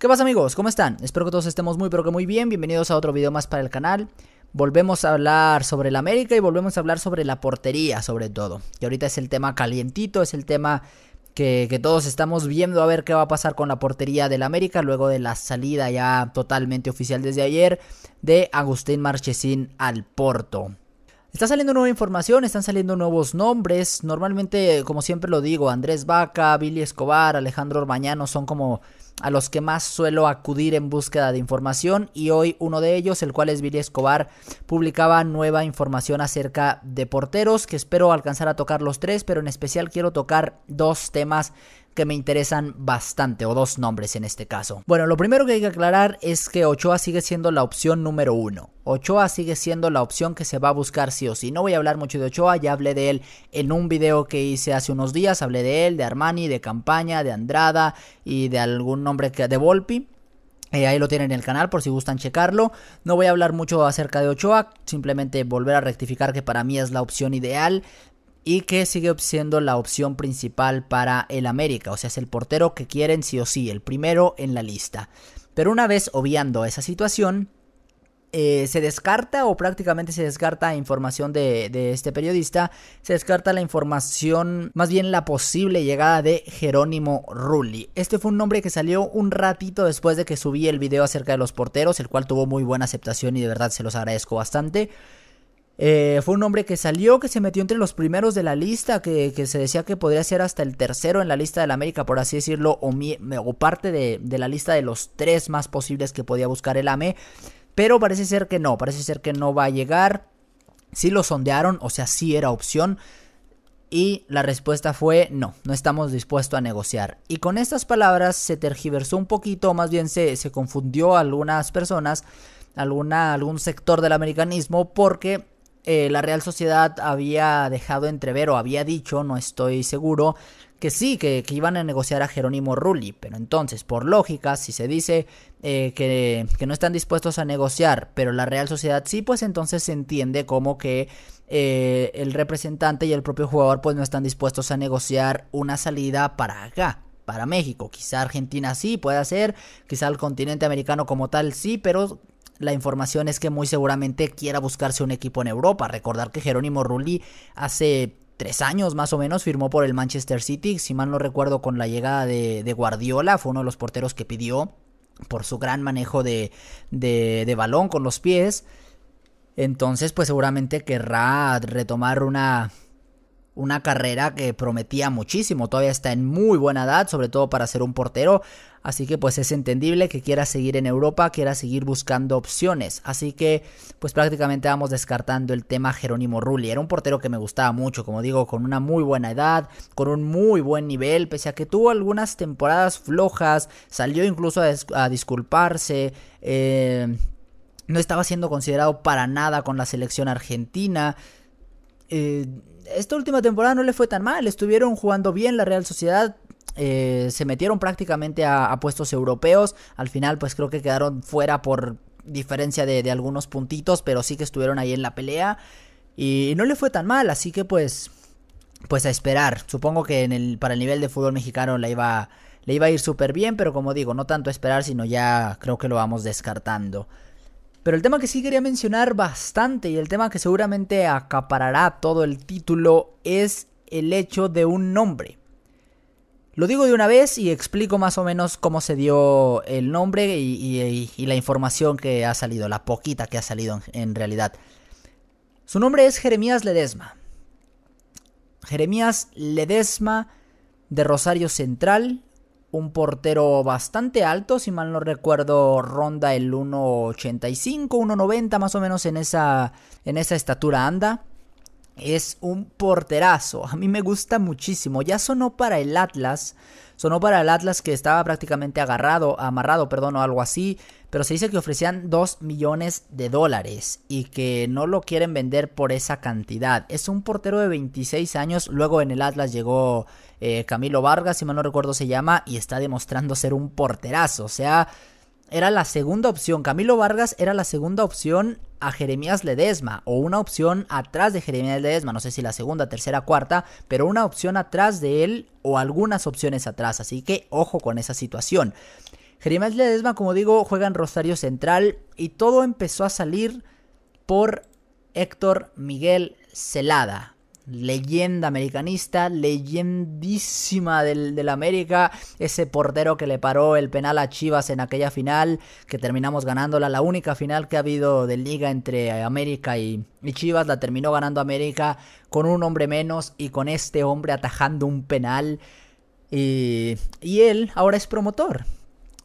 ¿Qué pasa amigos? ¿Cómo están? Espero que todos estemos muy pero que muy bien. Bienvenidos a otro video más para el canal. Volvemos a hablar sobre la América y volvemos a hablar sobre la portería sobre todo. Y ahorita es el tema calientito, es el tema que, que todos estamos viendo a ver qué va a pasar con la portería del América luego de la salida ya totalmente oficial desde ayer de Agustín Marchesín al Porto. Está saliendo nueva información, están saliendo nuevos nombres. Normalmente, como siempre lo digo, Andrés Vaca, Billy Escobar, Alejandro Orbañano son como a los que más suelo acudir en búsqueda de información y hoy uno de ellos, el cual es Billy Escobar, publicaba nueva información acerca de porteros que espero alcanzar a tocar los tres, pero en especial quiero tocar dos temas que me interesan bastante, o dos nombres en este caso. Bueno, lo primero que hay que aclarar es que Ochoa sigue siendo la opción número uno. Ochoa sigue siendo la opción que se va a buscar sí o sí. No voy a hablar mucho de Ochoa, ya hablé de él en un video que hice hace unos días, hablé de él, de Armani, de Campaña, de Andrada y de algún nombre que de Volpi. Eh, ahí lo tienen en el canal por si gustan checarlo. No voy a hablar mucho acerca de Ochoa, simplemente volver a rectificar que para mí es la opción ideal y que sigue siendo la opción principal para el América. O sea, es el portero que quieren sí o sí, el primero en la lista. Pero una vez obviando esa situación, eh, se descarta o prácticamente se descarta información de, de, este periodista, se descarta la información, más bien la posible llegada de Jerónimo Rulli. Este fue un nombre que salió un ratito después de que subí el video acerca de los porteros, el cual tuvo muy buena aceptación y de verdad se los agradezco bastante. Eh, fue un hombre que salió, que se metió entre los primeros de la lista, que, se decía que podría ser hasta el tercero en la lista de la América, por así decirlo, o, parte de, la lista de los tres más posibles que podía buscar el AME. Pero parece ser que no, parece ser que no va a llegar. Si sí lo sondearon, o sea, sí era opción. Y la respuesta fue no, no estamos dispuestos a negociar. Y con estas palabras se tergiversó un poquito, más bien se, confundió a algunas personas, alguna, algún sector del americanismo, porque eh, la Real Sociedad había dejado entrever o había dicho, no estoy seguro, que sí, que, iban a negociar a Jerónimo Rulli. Pero entonces, por lógica, si se dice eh, que, no están dispuestos a negociar, pero la Real Sociedad sí, pues entonces se entiende como que eh, el representante y el propio jugador pues no están dispuestos a negociar una salida para acá para México. Quizá Argentina sí puede ser, quizá el continente americano como tal sí, pero la información es que muy seguramente quiera buscarse un equipo en Europa. Recordar que Jerónimo Rulli hace tres años más o menos firmó por el Manchester City, si mal no recuerdo con la llegada de, Guardiola, fue uno de los porteros que pidió por su gran manejo de, de, de balón con los pies. Entonces, pues seguramente querrá retomar una una carrera que prometía muchísimo. Todavía está en muy buena edad, sobre todo para ser un portero. Así que pues es entendible que quiera seguir en Europa, quiera seguir buscando opciones. Así que pues prácticamente vamos descartando el tema Jerónimo Rulli. Era un portero que me gustaba mucho, como digo, con una muy buena edad, con un muy buen nivel, pese a que tuvo algunas temporadas flojas, salió incluso a, disculparse. Eh, no estaba siendo considerado para nada con la selección argentina. Eh, esta última temporada no le fue tan mal, estuvieron jugando bien la Real Sociedad, eh, se metieron prácticamente a, puestos europeos. Al final, pues creo que quedaron fuera por diferencia de, algunos puntitos, pero sí que estuvieron ahí en la pelea. Y no le fue tan mal, así que pues, pues a esperar. Supongo que para el nivel de fútbol mexicano iba, le iba a ir súper bien, pero como digo, no tanto a esperar, sino ya creo que lo vamos descartando. Pero el tema que sí quería mencionar bastante y el tema que seguramente acaparará todo el título es el hecho de un nombre. Lo digo de una vez y explico más o menos cómo se dio el nombre y, la información que ha salido, la poquita que ha salido en realidad. Su nombre es Jeremías Ledesma. Jeremías Ledesma de Rosario Central, un portero bastante alto, si mal no recuerdo, ronda el 1.85, 1.90 más o menos en esa, en esa estatura anda es un porterazo. A mí me gusta muchísimo. Ya sonó para el Atlas. Sonó para el Atlas que estaba prácticamente agarrado, amarrado, perdón, o algo así. Pero se dice que ofrecían 2 millones de dólares y que no lo quieren vender por esa cantidad. Es un portero de 26 años. Luego en el Atlas llegó eh, Camilo Vargas, si mal no recuerdo se llama, y está demostrando ser un porterazo. O sea, era la segunda opción, Camilo Vargas era la segunda opción a Jeremías Ledesma o una opción atrás de Jeremías Ledesma, no sé si la segunda, tercera, cuarta, pero una opción atrás de él o algunas opciones atrás, así que ojo con esa situación. Jeremías Ledesma, como digo, juega en Rosario Central y todo empezó a salir por Héctor Miguel Celada leyenda americanista, leyendísima del, América, ese portero que le paró el penal a Chivas en aquella final, que terminamos ganándola, la única final que ha habido de liga entre América y, Chivas, la terminó ganando América con un hombre menos y con este hombre atajando un penal. y él ahora es promotor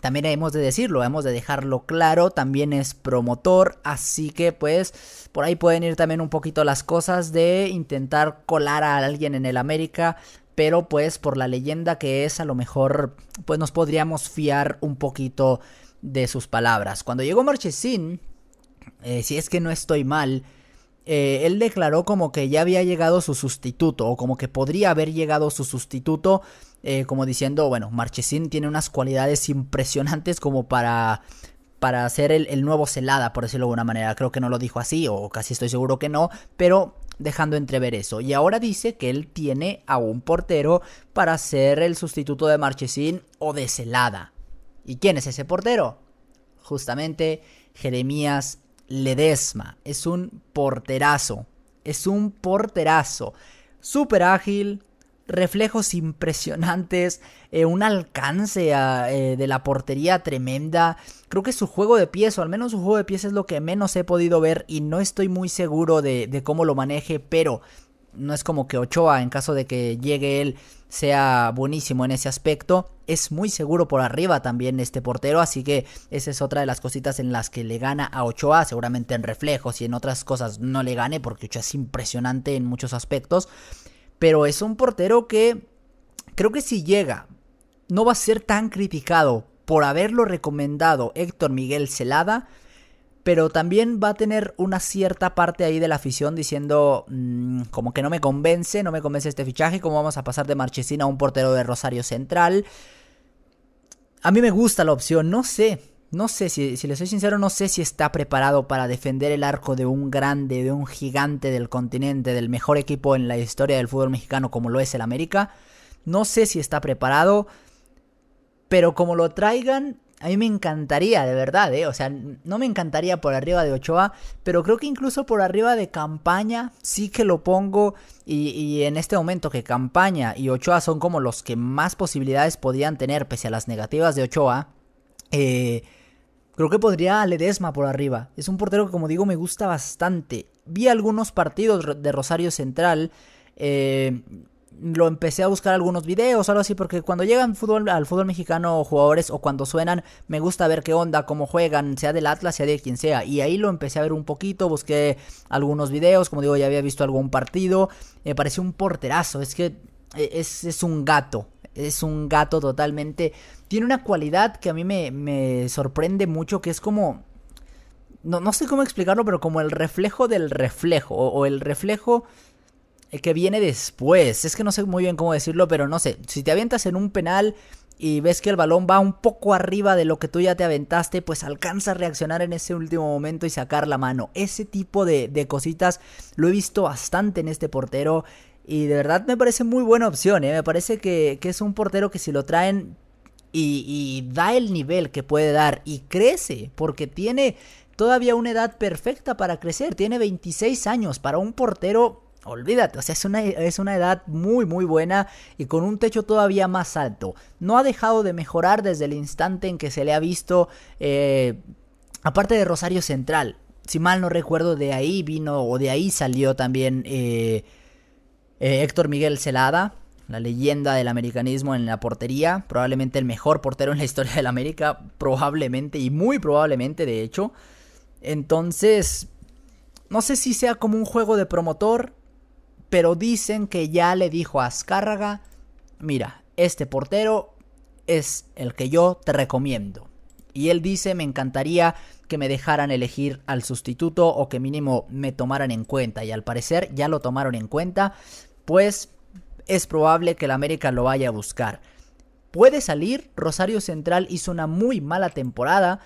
también hemos de decirlo, hemos de dejarlo claro, también es promotor, así que pues por ahí pueden ir también un poquito las cosas de intentar colar a alguien en el América, pero pues por la leyenda que es a lo mejor pues nos podríamos fiar un poquito de sus palabras. Cuando llegó Marchesín, eh, si es que no estoy mal, eh, él declaró como que ya había llegado su sustituto o como que podría haber llegado su sustituto eh, como diciendo, bueno, Marchesín tiene unas cualidades impresionantes como para para hacer el, el, nuevo Celada, por decirlo de alguna manera. Creo que no lo dijo así, o casi estoy seguro que no, pero dejando entrever eso. Y ahora dice que él tiene a un portero para ser el sustituto de Marchesín o de Celada. ¿Y quién es ese portero? Justamente Jeremías Ledesma. Es un porterazo. Es un porterazo. Súper ágil, reflejos impresionantes, eh, un alcance eh, de la portería tremenda. Creo que su juego de pies, o al menos su juego de pies, es lo que menos he podido ver y no estoy muy seguro de, de cómo lo maneje, pero no es como que Ochoa, en caso de que llegue él, sea buenísimo en ese aspecto. Es muy seguro por arriba también este portero, así que esa es otra de las cositas en las que le gana a Ochoa, seguramente en reflejos y en otras cosas no le gane, porque Ochoa es impresionante en muchos aspectos. Pero es un portero que creo que si llega, no va a ser tan criticado por haberlo recomendado Héctor Miguel Celada, pero también va a tener una cierta parte ahí de la afición diciendo mm, como que no me convence, no me convence este fichaje, cómo vamos a pasar de Marchesín a un portero de Rosario Central. A mí me gusta la opción, no sé, no sé, si, si les soy sincero, no sé si está preparado para defender el arco de un grande, de un gigante del continente, del mejor equipo en la historia del fútbol mexicano como lo es el América. No sé si está preparado, pero como lo traigan, a mí me encantaría, de verdad, ¿eh? O sea, no me encantaría por arriba de Ochoa, pero creo que incluso por arriba de Campaña sí que lo pongo. Y, y, en este momento que Campaña y Ochoa son como los que más posibilidades podían tener, pese a las negativas de Ochoa, eh, Creo que podría Ledesma por arriba. Es un portero que, como digo, me gusta bastante. Vi algunos partidos de Rosario Central. Eh, lo empecé a buscar algunos videos, algo así, porque cuando llegan fútbol, al fútbol mexicano jugadores o cuando suenan, me gusta ver qué onda, cómo juegan, sea del Atlas, sea de quien sea. Y ahí lo empecé a ver un poquito, busqué algunos videos, como digo, ya había visto algún partido. Me pareció un porterazo, es que e-, es, es un gato, es un gato totalmente. Tiene una cualidad que a mí me, sorprende mucho, que es como... No, no, sé cómo explicarlo, pero como el reflejo del reflejo, o, el reflejo eh, que viene después. Es que no sé muy bien cómo decirlo, pero no sé. Si te avientas en un penal y ves que el balón va un poco arriba de lo que tú ya te aventaste, pues alcanza a reaccionar en ese último momento y sacar la mano. Ese tipo de, de cositas lo he visto bastante en este portero y de verdad me parece muy buena opción, ¿eh? me parece que, es un portero que si lo traen y, da el nivel que puede dar y crece, porque tiene todavía una edad perfecta para crecer, tiene 26 años, para un portero Olvídate, o sea, es una, es una, edad muy muy buena y con un techo todavía más alto. No ha dejado de mejorar desde el instante en que se le ha visto, eh, aparte de Rosario Central, si mal no recuerdo, de ahí vino o de ahí salió también eh, eh, Héctor Miguel Celada, la leyenda del americanismo en la portería, probablemente el mejor portero en la historia del América, probablemente y muy probablemente de hecho. Entonces, no sé si sea como un juego de promotor, pero dicen que ya le dijo a Azcárraga, mira, este portero es el que yo te recomiendo. Y él dice, me encantaría que me dejaran elegir al sustituto o que mínimo me tomaran en cuenta. Y al parecer ya lo tomaron en cuenta pues es probable que el América lo vaya a buscar. Puede salir, Rosario Central hizo una muy mala temporada,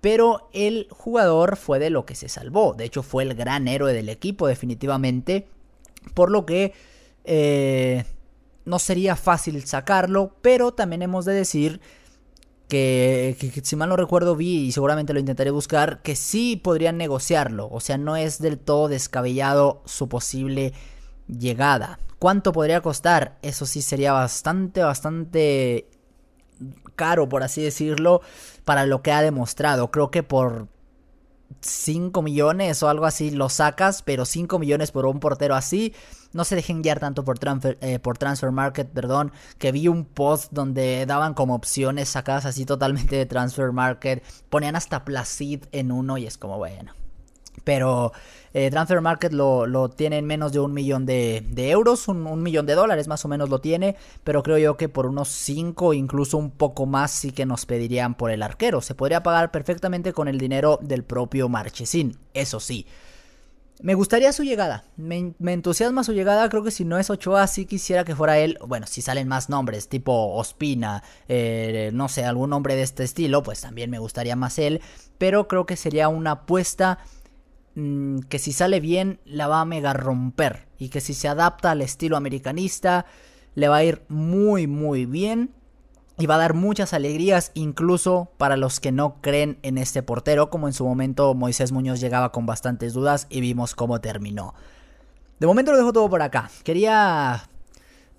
pero el jugador fue de lo que se salvó. De hecho, fue el gran héroe del equipo, definitivamente. Por lo que eh, no sería fácil sacarlo, pero también hemos de decir que, que, si mal no recuerdo vi y seguramente lo intentaré buscar, que sí podrían negociarlo. O sea, no es del todo descabellado su posible llegada. ¿Cuánto podría costar? Eso sí sería bastante, bastante caro, por así decirlo, para lo que ha demostrado. Creo que por 5 millones o algo así lo sacas, pero 5 millones por un portero así. No se dejen guiar tanto por transfer, eh, por transfer market, perdón, que vi un post donde daban como opciones sacadas así totalmente de transfer market. Ponían hasta Placid en uno y es como, bueno, pero eh, Transfer Market lo, lo, tiene en menos de un millón de, euros, un, millón de dólares más o menos lo tiene, pero creo yo que por unos 5, incluso un poco más, sí que nos pedirían por el arquero. Se podría pagar perfectamente con el dinero del propio Marchesín, eso sí. Me gustaría su llegada, me, entusiasma su llegada, creo que si no es Ochoa sí quisiera que fuera él, bueno, si salen más nombres, tipo Ospina, eh, no sé, algún nombre de este estilo, pues también me gustaría más él, pero creo que sería una apuesta Mm, que si sale bien la va a mega romper y que si se adapta al estilo americanista le va a ir muy muy bien y va a dar muchas alegrías incluso para los que no creen en este portero, como en su momento Moisés Muñoz llegaba con bastantes dudas y vimos cómo terminó. De momento lo dejo todo por acá. Quería...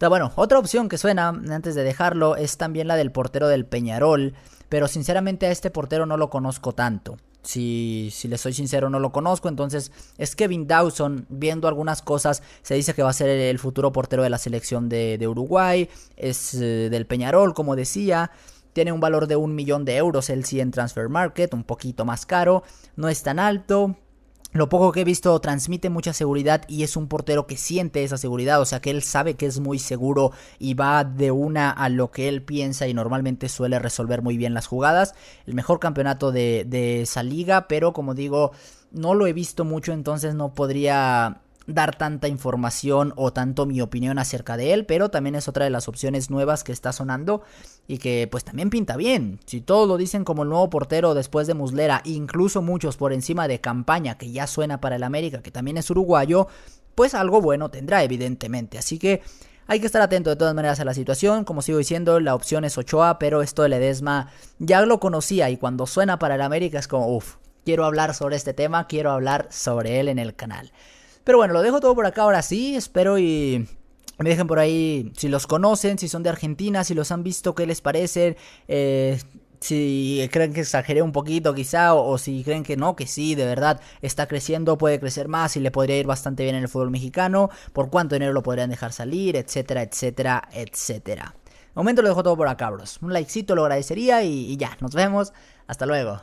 Bueno, otra opción que suena antes de dejarlo es también la del portero del Peñarol, pero sinceramente a este portero no lo conozco tanto si, si les soy sincero, no lo conozco. Entonces, es Kevin Dawson, viendo algunas cosas, se dice que va a ser el futuro portero de la selección de, Uruguay. Es eh, del Peñarol, como decía. Tiene un valor de un millón de euros, el sí en Transfer Market, un poquito más caro. No es tan alto. Lo poco que he visto transmite mucha seguridad y es un portero que siente esa seguridad, o sea que él sabe que es muy seguro y va de una a lo que él piensa y normalmente suele resolver muy bien las jugadas. El mejor campeonato de, esa liga, pero como digo, no lo he visto mucho, entonces no podría dar tanta información o tanto mi opinión acerca de él, pero también es otra de las opciones nuevas que está sonando y que pues también pinta bien. Si todos lo dicen como el nuevo portero después de Muslera, incluso muchos por encima de Campaña, que ya suena para el América, que también es uruguayo, pues algo bueno tendrá evidentemente. Así que hay que estar atento de todas maneras a la situación. Como sigo diciendo, la opción es Ochoa, pero esto de Ledesma ya lo conocía y cuando suena para el América es como, uff, quiero hablar sobre este tema, quiero hablar sobre él en el canal. Pero bueno, lo dejo todo por acá ahora sí. Espero y me dejen por ahí si los conocen, si son de Argentina, si los han visto, qué les parecen. Eh, si creen que exageré un poquito quizá o, si creen que no, que sí, de verdad está creciendo, puede crecer más y le podría ir bastante bien en el fútbol mexicano, por cuánto dinero lo podrían dejar salir, etcétera, etcétera, etcétera. De momento lo dejo todo por acá, bros. Un likecito lo agradecería y ya, nos vemos. Hasta luego.